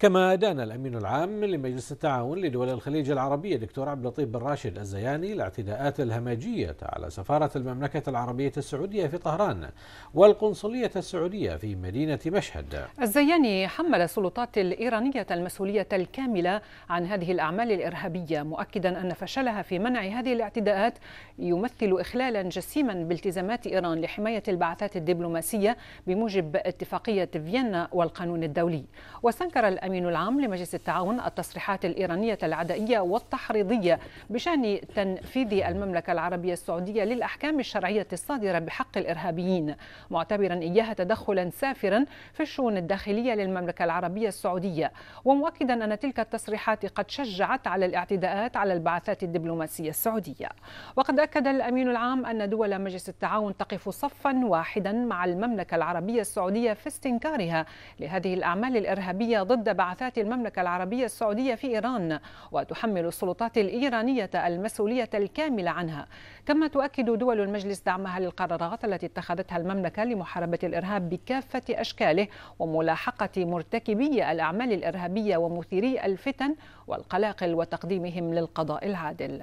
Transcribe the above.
كما دان الأمين العام لمجلس التعاون لدول الخليج العربية دكتور عبد اللطيف بن راشد الزياني الاعتداءات الهمجية على سفارة المملكة العربية السعودية في طهران والقنصلية السعودية في مدينة مشهد الزياني حمل السلطات الإيرانية المسؤولية الكاملة عن هذه الأعمال الإرهابية مؤكدا أن فشلها في منع هذه الاعتداءات يمثل إخلالا جسيما بالتزامات إيران لحماية البعثات الدبلوماسية بموجب اتفاقية فيينا والقانون الدولي واستنكر الأمين العام لمجلس التعاون التصريحات الإيرانية العدائية والتحريضية بشأن تنفيذ المملكة العربية السعودية للأحكام الشرعية الصادرة بحق الإرهابيين معتبرا إياها تدخلا سافرا في الشؤون الداخلية للمملكة العربية السعودية ومؤكدا أن تلك التصريحات قد شجعت على الاعتداءات على البعثات الدبلوماسية السعودية وقد أكد الأمين العام أن دول مجلس التعاون تقف صفا واحدا مع المملكة العربية السعودية في استنكارها لهذه الأعمال الإرهابية ضد بعثات المملكة العربية السعودية في إيران وتحمل السلطات الإيرانية المسؤولية الكاملة عنها كما تؤكد دول المجلس دعمها للقرارات التي اتخذتها المملكة لمحاربة الإرهاب بكافة أشكاله وملاحقة مرتكبي الأعمال الإرهابية ومثيري الفتن والقلاقل وتقديمهم للقضاء العادل